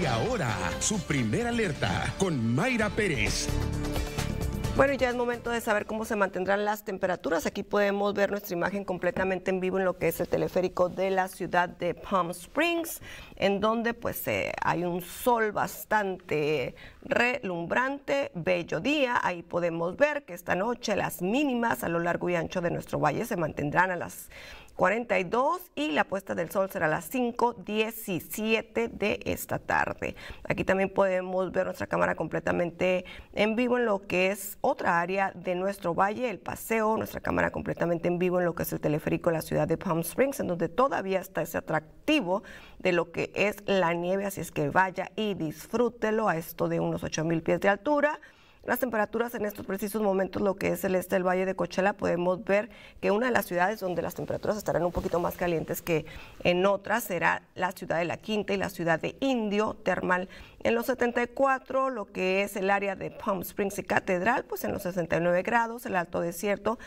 Y ahora, su primera alerta con Mayra Pérez. Bueno, ya es momento de saber cómo se mantendrán las temperaturas. Aquí podemos ver nuestra imagen completamente en vivo en lo que es el teleférico de la ciudad de Palm Springs, en donde pues eh, hay un sol bastante relumbrante, bello día. Ahí podemos ver que esta noche las mínimas a lo largo y ancho de nuestro valle se mantendrán a las 42 y la puesta del sol será a las 5.17 de esta tarde. Aquí también podemos ver nuestra cámara completamente en vivo en lo que es otra área de nuestro valle, el paseo, nuestra cámara completamente en vivo en lo que es el teleférico de la ciudad de Palm Springs, en donde todavía está ese atractivo de lo que es la nieve, así es que vaya y disfrútelo a esto de unos mil pies de altura. Las temperaturas en estos precisos momentos, lo que es el este del Valle de Cochela, podemos ver que una de las ciudades donde las temperaturas estarán un poquito más calientes que en otras será la ciudad de La Quinta y la ciudad de Indio Termal. En los 74, lo que es el área de Palm Springs y Catedral, pues en los 69 grados, el Alto Desierto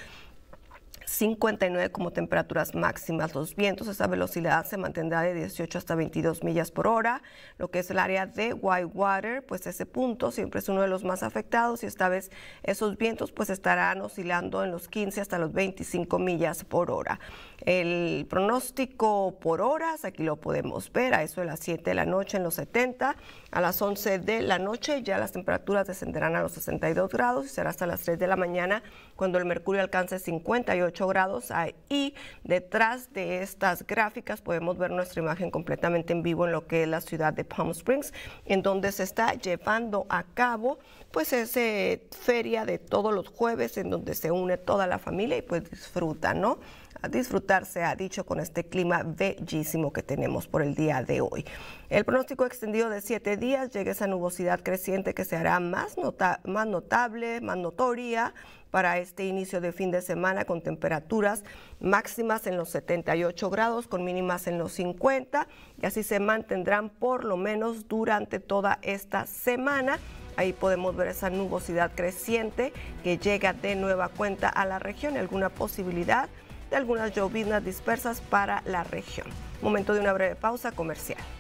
59 como temperaturas máximas. Los vientos esa velocidad se mantendrá de 18 hasta 22 millas por hora. Lo que es el área de Whitewater, pues ese punto siempre es uno de los más afectados y esta vez esos vientos pues estarán oscilando en los 15 hasta los 25 millas por hora. El pronóstico por horas, aquí lo podemos ver, a eso de las 7 de la noche en los 70, a las 11 de la noche ya las temperaturas descenderán a los 62 grados y será hasta las 3 de la mañana cuando el mercurio alcance 58 grados ahí detrás de estas gráficas podemos ver nuestra imagen completamente en vivo en lo que es la ciudad de Palm Springs, en donde se está llevando a cabo pues esa feria de todos los jueves en donde se une toda la familia y pues disfruta, ¿no? A disfrutar se ha dicho con este clima bellísimo que tenemos por el día de hoy. El pronóstico extendido de siete días llega esa nubosidad creciente que se hará más, nota más notable, más notoria para este inicio de fin de semana con temperaturas máximas en los 78 grados con mínimas en los 50 y así se mantendrán por lo menos durante toda esta semana. Ahí podemos ver esa nubosidad creciente que llega de nueva cuenta a la región, y alguna posibilidad de algunas lloviznas dispersas para la región. Momento de una breve pausa comercial.